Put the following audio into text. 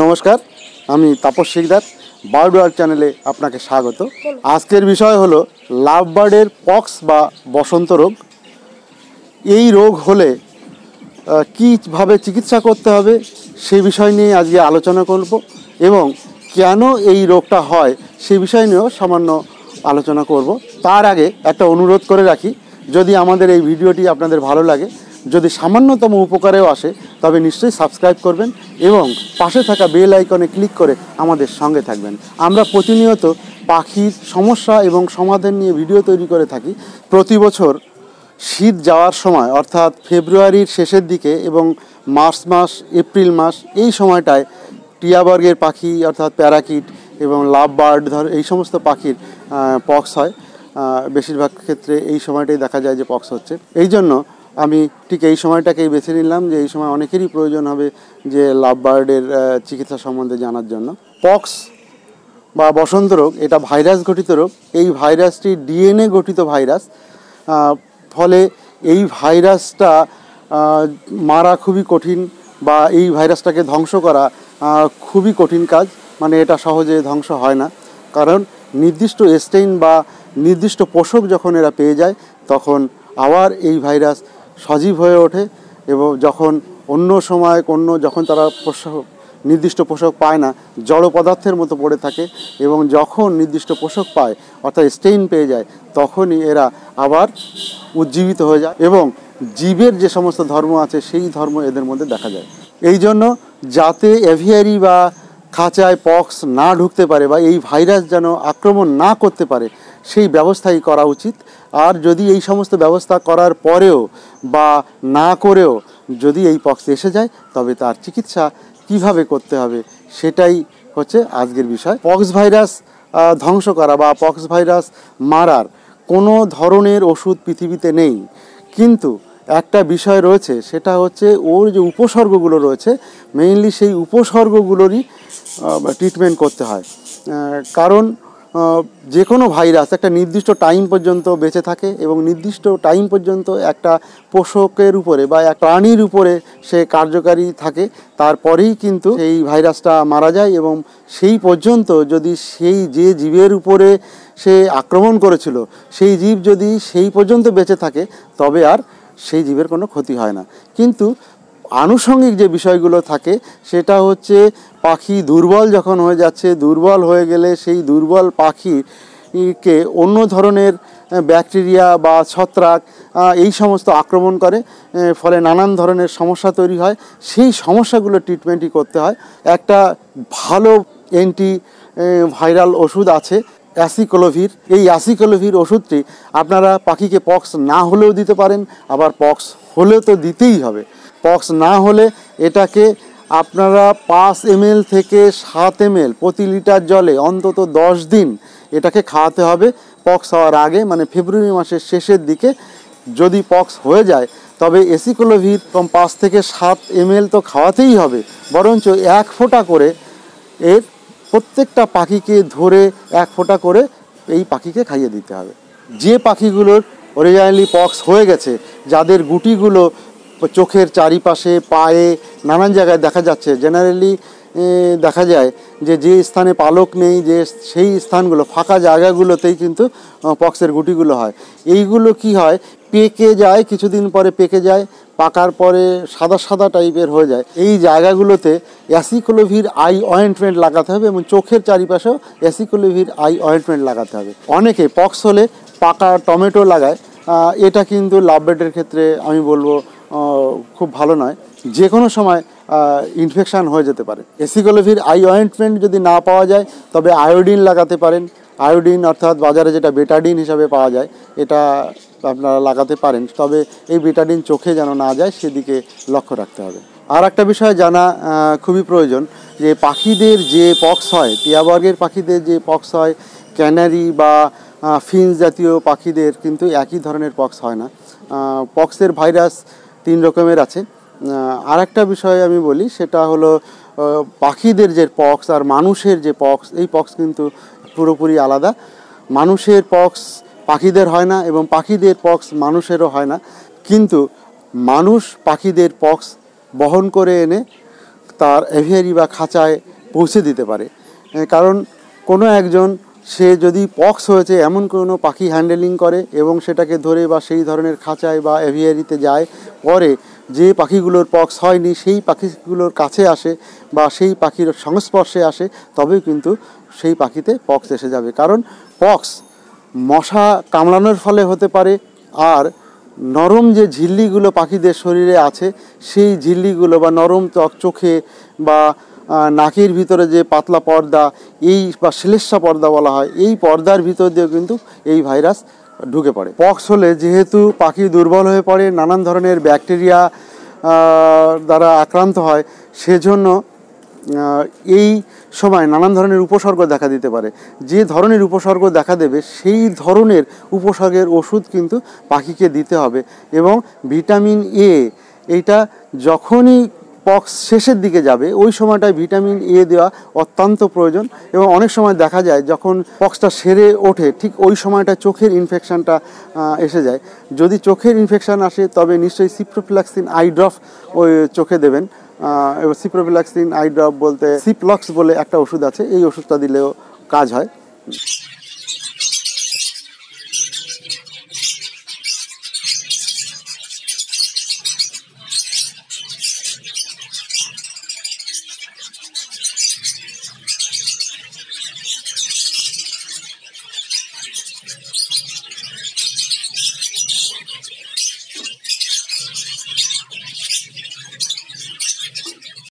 নমস্কার আমি তাপস শিকদার বার্ডওয়ার চ্যানেলে আপনাকে স্বাগত আজকের বিষয় হলো লাভ বার্ডের পক্স বা বসন্ত রোগ এই রোগ হলে কীভাবে চিকিৎসা করতে হবে সে বিষয় নিয়ে আজকে আলোচনা করব এবং কেন এই রোগটা হয় সে বিষয় নিয়েও সামান্য আলোচনা করব তার আগে একটা অনুরোধ করে রাখি যদি আমাদের এই ভিডিওটি আপনাদের ভালো লাগে যদি সামান্যতম উপকারেও আসে তবে নিশ্চয়ই সাবস্ক্রাইব করবেন এবং পাশে থাকা বেল আইকনে ক্লিক করে আমাদের সঙ্গে থাকবেন আমরা প্রতিনিয়ত পাখির সমস্যা এবং সমাধান নিয়ে ভিডিও তৈরি করে থাকি প্রতি বছর শীত যাওয়ার সময় অর্থাৎ ফেব্রুয়ারির শেষের দিকে এবং মার্চ মাস এপ্রিল মাস এই সময়টায় টিয়াবর্গের পাখি অর্থাৎ প্যারাকিট এবং লাভ বার্ড ধর এই সমস্ত পাখির পক্স হয় বেশিরভাগ ক্ষেত্রে এই সময়টাই দেখা যায় যে পক্স হচ্ছে এই জন্য আমি ঠিক এই সময়টাকেই বেছে নিলাম যে এই সময় অনেকেরই প্রয়োজন হবে যে লাভ বার্ডের চিকিৎসা সম্বন্ধে জানার জন্য পক্স বা বসন্ত রোগ এটা ভাইরাস গঠিত রোগ এই ভাইরাসটি ডিএনএ গঠিত ভাইরাস ফলে এই ভাইরাসটা মারা খুবই কঠিন বা এই ভাইরাসটাকে ধ্বংস করা খুবই কঠিন কাজ মানে এটা সহজে ধ্বংস হয় না কারণ নির্দিষ্ট স্টেইন বা নির্দিষ্ট পোষক যখন এরা পেয়ে যায় তখন আবার এই ভাইরাস সজীব হয়ে ওঠে এবং যখন অন্য সময় অন্য যখন তারা পোষক নির্দিষ্ট পোষক পায় না জড় পদার্থের মতো পড়ে থাকে এবং যখন নির্দিষ্ট পোষক পায় অর্থাৎ স্টেইন পেয়ে যায় তখনই এরা আবার উজ্জীবিত হয়ে যায় এবং জীবের যে সমস্ত ধর্ম আছে সেই ধর্ম এদের মধ্যে দেখা যায় এই জন্য যাতে অ্যাভিয়ারি বা খাঁচায় পক্স না ঢুকতে পারে বা এই ভাইরাস যেন আক্রমণ না করতে পারে সেই ব্যবস্থাই করা উচিত আর যদি এই সমস্ত ব্যবস্থা করার পরেও বা না করেও যদি এই পক্ষে এসে যায় তবে তার চিকিৎসা কিভাবে করতে হবে সেটাই হচ্ছে আজকের বিষয় পক্স ভাইরাস ধ্বংস করা বা পক্স ভাইরাস মারার কোনো ধরনের ওষুধ পৃথিবীতে নেই কিন্তু একটা বিষয় রয়েছে সেটা হচ্ছে ওর যে উপসর্গগুলো রয়েছে মেইনলি সেই উপসর্গগুলোরই ট্রিটমেন্ট করতে হয় কারণ যে কোনো ভাইরাস একটা নির্দিষ্ট টাইম পর্যন্ত বেঁচে থাকে এবং নির্দিষ্ট টাইম পর্যন্ত একটা পোষকের উপরে বা এক প্রাণীর উপরে সে কার্যকারী থাকে তারপরেই কিন্তু সেই ভাইরাসটা মারা যায় এবং সেই পর্যন্ত যদি সেই যে জীবের উপরে সে আক্রমণ করেছিল সেই জীব যদি সেই পর্যন্ত বেঁচে থাকে তবে আর সেই জীবের কোনো ক্ষতি হয় না কিন্তু আনুষঙ্গিক যে বিষয়গুলো থাকে সেটা হচ্ছে পাখি দুর্বল যখন হয়ে যাচ্ছে দুর্বল হয়ে গেলে সেই দুর্বল পাখিকে অন্য ধরনের ব্যাকটেরিয়া বা ছত্রাক এই সমস্ত আক্রমণ করে ফলে নানান ধরনের সমস্যা তৈরি হয় সেই সমস্যাগুলো ট্রিটমেন্টই করতে হয় একটা ভালো অ্যান্টি ভাইরাল ওষুধ আছে অ্যাসিকোলোভির এই অ্যাসিকোলোভির ওষুধটি আপনারা পাখিকে পক্স না হলেও দিতে পারেন আবার পক্স হলে তো দিতেই হবে পক্স না হলে এটাকে আপনারা পাঁচ এমএল থেকে সাত এমএল প্রতি লিটার জলে অন্তত দশ দিন এটাকে খাওয়াতে হবে পক্স হওয়ার আগে মানে ফেব্রুয়ারি মাসের শেষের দিকে যদি পক্স হয়ে যায় তবে এসিকোলোভির কম পাঁচ থেকে সাত এমএল তো খাওয়াতেই হবে বরঞ্চ এক ফোঁটা করে এর প্রত্যেকটা পাখিকে ধরে এক ফোঁটা করে এই পাখিকে খাইয়ে দিতে হবে যে পাখিগুলোর অরিজিনালি পক্স হয়ে গেছে যাদের গুটিগুলো চোখের চারিপাশে পায়ে নানান জায়গায় দেখা যাচ্ছে জেনারেলি দেখা যায় যে যে স্থানে পালক নেই যে সেই স্থানগুলো ফাঁকা জায়গাগুলোতেই কিন্তু পক্সের গুটিগুলো হয় এইগুলো কি হয় পেকে যায় কিছুদিন পরে পেকে যায় পাকার পরে সাদা সাদা টাইপের হয়ে যায় এই জায়গাগুলোতে অ্যাসিকোলোভির আই অয়েন্টমেন্ট লাগাতে হবে এবং চোখের চারিপাশেও অ্যাসিকোলোভির আই অয়েন্টমেন্ট লাগাতে হবে অনেকে পক্স হলে পাকা টমেটো লাগায় এটা কিন্তু লাভ বেডের ক্ষেত্রে আমি বলবো খুব ভালো নয় যে কোনো সময় ইনফেকশান হয়ে যেতে পারে এসিকোলোভির আই অয়েন্টমেন্ট যদি না পাওয়া যায় তবে আয়োডিন লাগাতে পারেন আয়োডিন অর্থাৎ বাজারে যেটা বেটাডিন হিসাবে পাওয়া যায় এটা আপনারা লাগাতে পারেন তবে এই বেটাডিন চোখে যেন না যায় সেদিকে লক্ষ্য রাখতে হবে আর একটা বিষয় জানা খুবই প্রয়োজন যে পাখিদের যে পক্স হয় টিয়াবর্গের পাখিদের যে পক্স হয় ক্যানারি বা ফিন্স জাতীয় পাখিদের কিন্তু একই ধরনের পক্স হয় না পক্সের ভাইরাস তিন রকমের আছে আর একটা বিষয় আমি বলি সেটা হলো পাখিদের যে পক্স আর মানুষের যে পক্স এই পক্স কিন্তু পুরোপুরি আলাদা মানুষের পক্স পাখিদের হয় না এবং পাখিদের পক্স মানুষেরও হয় না কিন্তু মানুষ পাখিদের পক্স বহন করে এনে তার এভিয়ারি বা খাঁচায় পৌঁছে দিতে পারে কারণ কোনো একজন সে যদি পক্স হয়েছে এমন কোনো পাখি হ্যান্ডেলিং করে এবং সেটাকে ধরে বা সেই ধরনের খাঁচায় বা অ্যাভিয়ারিতে যায় পরে যে পাখিগুলোর পক্স হয়নি সেই পাখিগুলোর কাছে আসে বা সেই পাখির সংস্পর্শে আসে তবেই কিন্তু সেই পাখিতে পক্স এসে যাবে কারণ পক্স মশা কামড়ানোর ফলে হতে পারে আর নরম যে ঝিল্লিগুলো পাখিদের শরীরে আছে সেই ঝিল্লিগুলো বা নরম চোখে বা নাকের ভিতরে যে পাতলা পর্দা এই বা শ্লেষ্মা পর্দা বলা হয় এই পর্দার ভিতর দিয়েও কিন্তু এই ভাইরাস ঢুকে পড়ে পক্স হলে যেহেতু পাখি দুর্বল হয়ে পড়ে নানান ধরনের ব্যাকটেরিয়া দ্বারা আক্রান্ত হয় সেজন্য এই সময় নানান ধরনের উপসর্গ দেখা দিতে পারে যে ধরনের উপসর্গ দেখা দেবে সেই ধরনের উপসর্গের ওষুধ কিন্তু পাখিকে দিতে হবে এবং ভিটামিন এ এইটা যখনই পক্স শেষের দিকে যাবে ওই সময়টায় ভিটামিন এ দেওয়া অত্যন্ত প্রয়োজন এবং অনেক সময় দেখা যায় যখন পক্সটা সেরে ওঠে ঠিক ওই সময়টা চোখের ইনফেকশানটা এসে যায় যদি চোখের ইনফেকশান আসে তবে নিশ্চয়ই সিপ্রোফিল্যাক্সিন আইড্রফ ওই চোখে দেবেন এবং সিপ্রোফিল্যাক্সিন আইড্রফ বলতে সিপ্লক্স বলে একটা ওষুধ আছে এই ওষুধটা দিলেও কাজ হয়